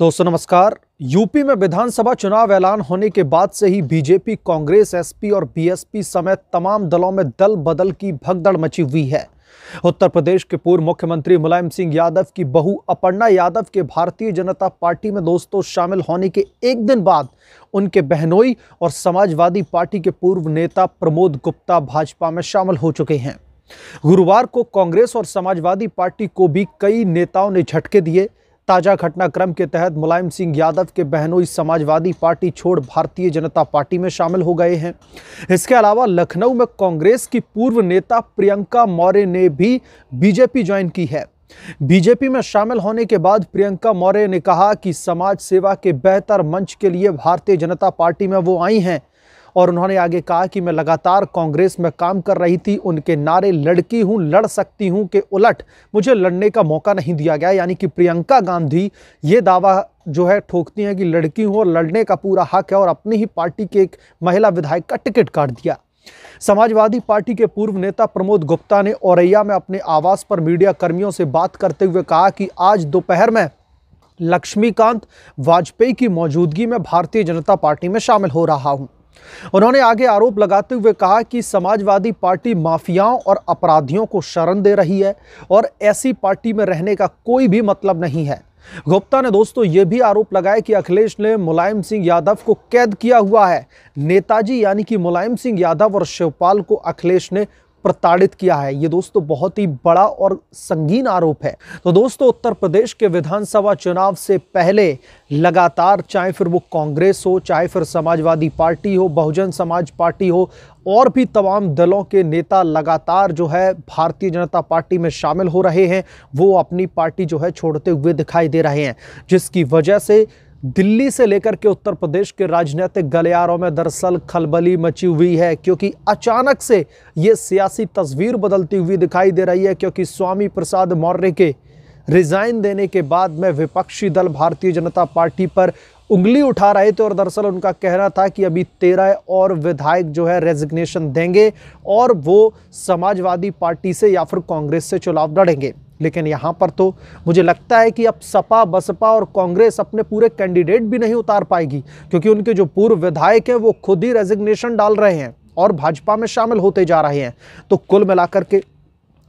दोस्तों नमस्कार यूपी में विधानसभा चुनाव ऐलान होने के बाद से ही बीजेपी कांग्रेस एसपी और बीएसपी समेत तमाम दलों में दल बदल की भगदड़ मची हुई है उत्तर प्रदेश के पूर्व मुख्यमंत्री मुलायम सिंह यादव की बहू अपर्णा यादव के भारतीय जनता पार्टी में दोस्तों शामिल होने के एक दिन बाद उनके बहनोई और समाजवादी पार्टी के पूर्व नेता प्रमोद गुप्ता भाजपा में शामिल हो चुके हैं गुरुवार को कांग्रेस और समाजवादी पार्टी को भी कई नेताओं ने झटके दिए ताजा घटनाक्रम के तहत मुलायम सिंह यादव के बहनोई समाजवादी पार्टी छोड़ भारतीय जनता पार्टी में शामिल हो गए हैं इसके अलावा लखनऊ में कांग्रेस की पूर्व नेता प्रियंका मौर्य ने भी बीजेपी ज्वाइन की है बीजेपी में शामिल होने के बाद प्रियंका मौर्य ने कहा कि समाज सेवा के बेहतर मंच के लिए भारतीय जनता पार्टी में वो आई हैं और उन्होंने आगे कहा कि मैं लगातार कांग्रेस में काम कर रही थी उनके नारे लड़की हूँ लड़ सकती हूँ के उलट मुझे लड़ने का मौका नहीं दिया गया यानी कि प्रियंका गांधी ये दावा जो है ठोकती हैं कि लड़की हूँ और लड़ने का पूरा हक है और अपनी ही पार्टी के एक महिला विधायक का टिकट काट दिया समाजवादी पार्टी के पूर्व नेता प्रमोद गुप्ता ने औरैया में अपने आवास पर मीडिया कर्मियों से बात करते हुए कहा कि आज दोपहर में लक्ष्मीकांत वाजपेयी की मौजूदगी में भारतीय जनता पार्टी में शामिल हो रहा हूं उन्होंने आगे आरोप लगाते हुए कहा कि समाजवादी पार्टी माफियाओं और अपराधियों को शरण दे रही है और ऐसी पार्टी में रहने का कोई भी मतलब नहीं है गुप्ता ने दोस्तों यह भी आरोप लगाया कि अखिलेश ने मुलायम सिंह यादव को कैद किया हुआ है नेताजी यानी कि मुलायम सिंह यादव और शिवपाल को अखिलेश ने प्रताड़ित किया है ये दोस्तों बहुत ही बड़ा और संगीन आरोप है तो दोस्तों उत्तर प्रदेश के विधानसभा चुनाव से पहले लगातार चाहे फिर वो कांग्रेस हो चाहे फिर समाजवादी पार्टी हो बहुजन समाज पार्टी हो और भी तमाम दलों के नेता लगातार जो है भारतीय जनता पार्टी में शामिल हो रहे हैं वो अपनी पार्टी जो है छोड़ते हुए दिखाई दे रहे हैं जिसकी वजह से दिल्ली से लेकर के उत्तर प्रदेश के राजनीतिक गलियारों में दरअसल खलबली मची हुई है क्योंकि अचानक से ये सियासी तस्वीर बदलती हुई दिखाई दे रही है क्योंकि स्वामी प्रसाद मौर्य के रिज़ाइन देने के बाद में विपक्षी दल भारतीय जनता पार्टी पर उंगली उठा रहे थे और दरअसल उनका कहना था कि अभी तेरह और विधायक जो है रेजिग्नेशन देंगे और वो समाजवादी पार्टी से या फिर कांग्रेस से चुनाव लड़ेंगे लेकिन यहाँ पर तो मुझे लगता है कि अब सपा बसपा और कांग्रेस अपने पूरे कैंडिडेट भी नहीं उतार पाएगी क्योंकि उनके जो पूर्व विधायक हैं वो खुद ही रेजिग्नेशन डाल रहे हैं और भाजपा में शामिल होते जा रहे हैं तो कुल मिलाकर के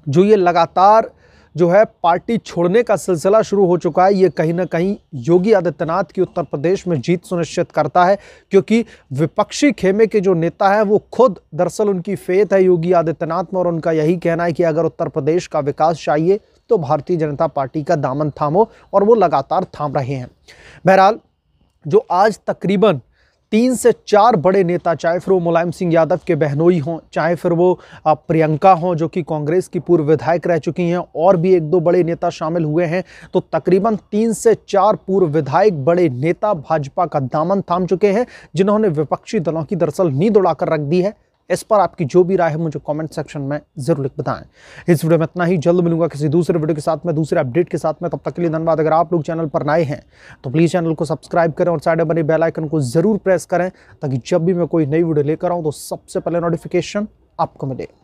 जो ये लगातार जो है पार्टी छोड़ने का सिलसिला शुरू हो चुका है ये कहीं ना कहीं योगी आदित्यनाथ की उत्तर प्रदेश में जीत सुनिश्चित करता है क्योंकि विपक्षी खेमे के जो नेता हैं वो खुद दरअसल उनकी फेत है योगी आदित्यनाथ में और उनका यही कहना है कि अगर उत्तर प्रदेश का विकास चाहिए तो भारतीय जनता पार्टी का दामन थामो और वो लगातार थाम रहे हैं बहरहाल जो आज तकरीबन तीन से चार बड़े नेता चाहे फिर वो मुलायम सिंह यादव के बहनोई हों चाहे फिर वो प्रियंका हों जो कि कांग्रेस की पूर्व विधायक रह चुकी हैं और भी एक दो बड़े नेता शामिल हुए हैं तो तकरीबन तीन से चार पूर्व विधायक बड़े नेता भाजपा का दामन थाम चुके हैं जिन्होंने विपक्षी दलों की दरअसल नींद उड़ाकर रख दी है इस पर आपकी जो भी राय है मुझे कमेंट सेक्शन में जरूर लिख बताएं इस वीडियो में इतना ही जल्द मिलूंगा किसी दूसरे वीडियो के साथ में दूसरे अपडेट के साथ में तब तक के लिए धन्यवाद अगर आप लोग चैनल पर नए हैं तो प्लीज़ चैनल को सब्सक्राइब करें और साइड में बने बेलाइकन को ज़रूर प्रेस करें ताकि जब भी मैं कोई नई वीडियो लेकर आऊँ तो सबसे पहले नोटिफिकेशन आपको मिले